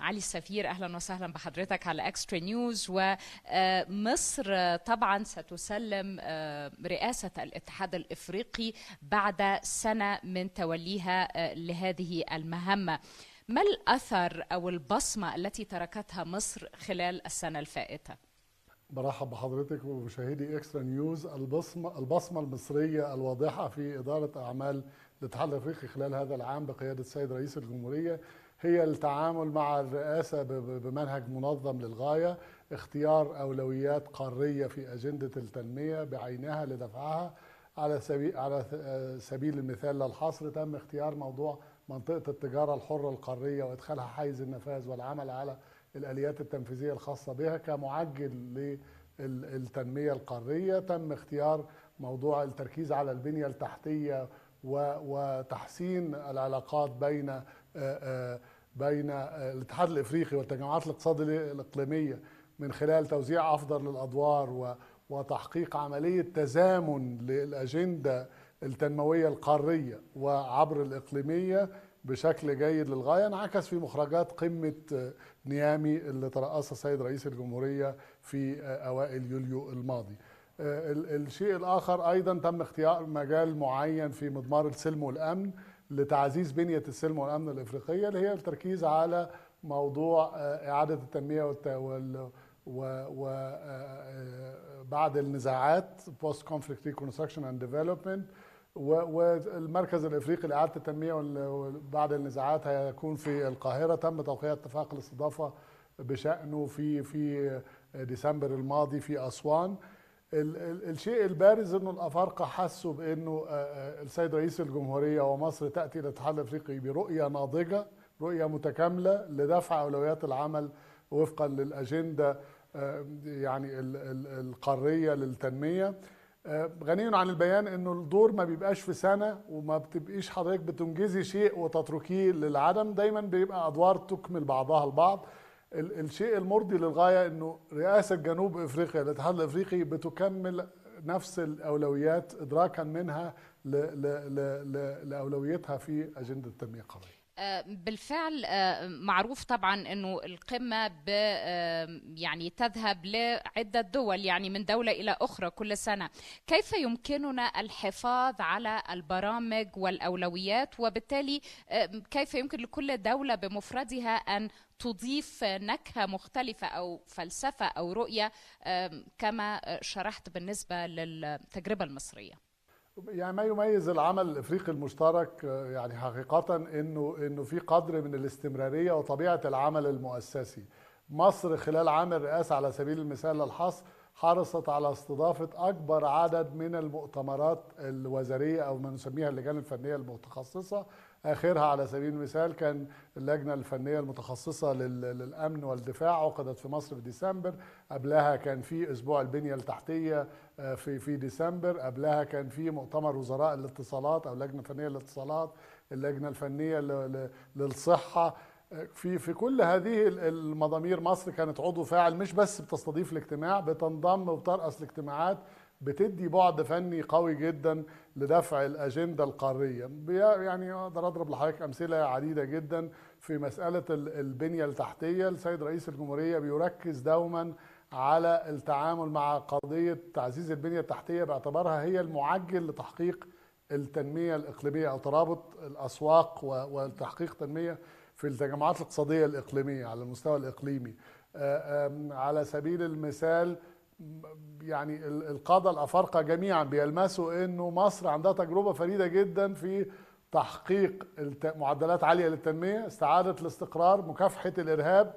علي السفير اهلا وسهلا بحضرتك على اكسترا نيوز ومصر طبعا ستسلم آه، رئاسه الاتحاد الافريقي بعد سنه من توليها آه، لهذه المهمه ما الاثر او البصمه التي تركتها مصر خلال السنه الفائته برحب بحضرتك ومشاهدي اكسترا نيوز البصمه البصمه المصريه الواضحه في اداره اعمال الاتحاد الافريقي خلال هذا العام بقياده السيد رئيس الجمهوريه هي التعامل مع الرئاسه بمنهج منظم للغايه اختيار اولويات قاريه في اجنده التنميه بعينها لدفعها على سبيل على آه، سبيل المثال للحصر تم اختيار موضوع منطقه التجاره الحره القاريه وادخالها حيز النفاذ والعمل على الاليات التنفيذيه الخاصه بها كمعجل للتنميه القاريه تم اختيار موضوع التركيز على البنيه التحتيه وتحسين العلاقات بين بين الاتحاد الافريقي والتجمعات الاقتصاديه الاقليميه من خلال توزيع افضل للادوار وتحقيق عمليه تزامن للاجنده التنمويه القاريه وعبر الاقليميه بشكل جيد للغايه انعكس في مخرجات قمه نيامي اللي ترأسها السيد رئيس الجمهوريه في اوائل يوليو الماضي. آه، الشيء الاخر ايضا تم اختيار مجال معين في مضمار السلم والامن لتعزيز بنيه السلم والامن الافريقيه اللي هي التركيز على موضوع آه، اعاده التنميه وال وبعد آه، النزاعات بوست كونفليكت ريكونستراكشن اند ديفلوبمنت والمركز الافريقي لاعاده التنميه بعد النزاعات هيكون في القاهره تم توقيع اتفاق الاستضافه بشانه في في ديسمبر الماضي في اسوان ال ال الشيء البارز انه الافارقه حسوا بانه آه، آه، السيد رئيس الجمهوريه ومصر تاتي للاتحاد الافريقي برؤيه ناضجه رؤيه متكامله لدفع اولويات العمل وفقا للاجنده آه، يعني القاريه للتنميه غني عن البيان انه الدور ما بيبقاش في سنه وما بتبقيش حضرتك بتنجزي شيء وتتركيه للعدم دايما بيبقى ادوار تكمل بعضها البعض الشيء المرضي للغايه انه رئاسه جنوب افريقيا الاتحاد الافريقي بتكمل نفس الاولويات ادراكا منها لاولويتها في اجنده التنميه القوميه بالفعل آه، معروف طبعا انه القمه ب يعني تذهب لعده دول يعني من دوله الى اخرى كل سنه كيف يمكننا الحفاظ على البرامج والاولويات وبالتالي كيف يمكن لكل دوله بمفردها ان تضيف نكهه مختلفه او فلسفه او رؤيه كما شرحت بالنسبه للتجربه المصريه يعني ما يميز العمل الافريقي المشترك يعني حقيقه انه انه في قدر من الاستمراريه وطبيعه العمل المؤسسي مصر خلال عام الرئاسه على سبيل المثال للحصر حرصت على استضافة أكبر عدد من المؤتمرات الوزارية أو ما نسميها اللجان الفنية المتخصصة آخرها على سبيل المثال كان اللجنة الفنية المتخصصة للأمن والدفاع عقدت في مصر في ديسمبر قبلها كان في أسبوع البنية التحتية آه، في في ديسمبر قبلها كان في مؤتمر وزراء الاتصالات أو لجنة فنية للاتصالات اللجنة الفنية للصحة في في كل هذه المضامير مصر كانت عضو فاعل مش بس بتستضيف الاجتماع بتنضم وترأس الاجتماعات بتدي بعد فني قوي جدا لدفع الاجنده القاريه يعني اقدر اضرب لحضرتك امثله عديده جدا في مساله البنيه التحتيه السيد رئيس الجمهوريه بيركز دوما على التعامل مع قضيه تعزيز البنيه التحتيه باعتبارها هي المعجل لتحقيق التنميه الاقليميه او ترابط الاسواق وتحقيق تنميه في التجمعات الاقتصادية الإقليمية على المستوى الإقليمي آه، على سبيل المثال يعني القادة الأفارقة جميعا بيلمسوا أنه مصر عندها تجربة فريدة جدا في تحقيق معدلات عالية للتنمية استعادة الاستقرار مكافحة الإرهاب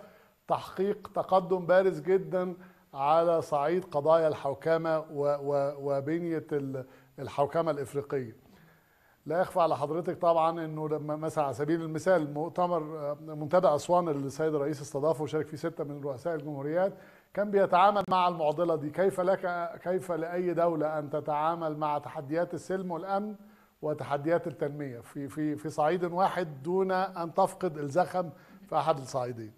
تحقيق تقدم بارز جدا على صعيد قضايا الحوكمة وبنية الحوكمة الإفريقية لا يخفى على حضرتك طبعا انه لما مثلا على سبيل المثال مؤتمر آه، منتدى اسوان اللي السيد الرئيس استضافه وشارك فيه سته من رؤساء الجمهوريات كان بيتعامل مع المعضله دي كيف لك كيف لاي دوله ان تتعامل مع تحديات السلم والامن وتحديات التنميه في في في صعيد واحد دون ان تفقد الزخم في احد الصعيدين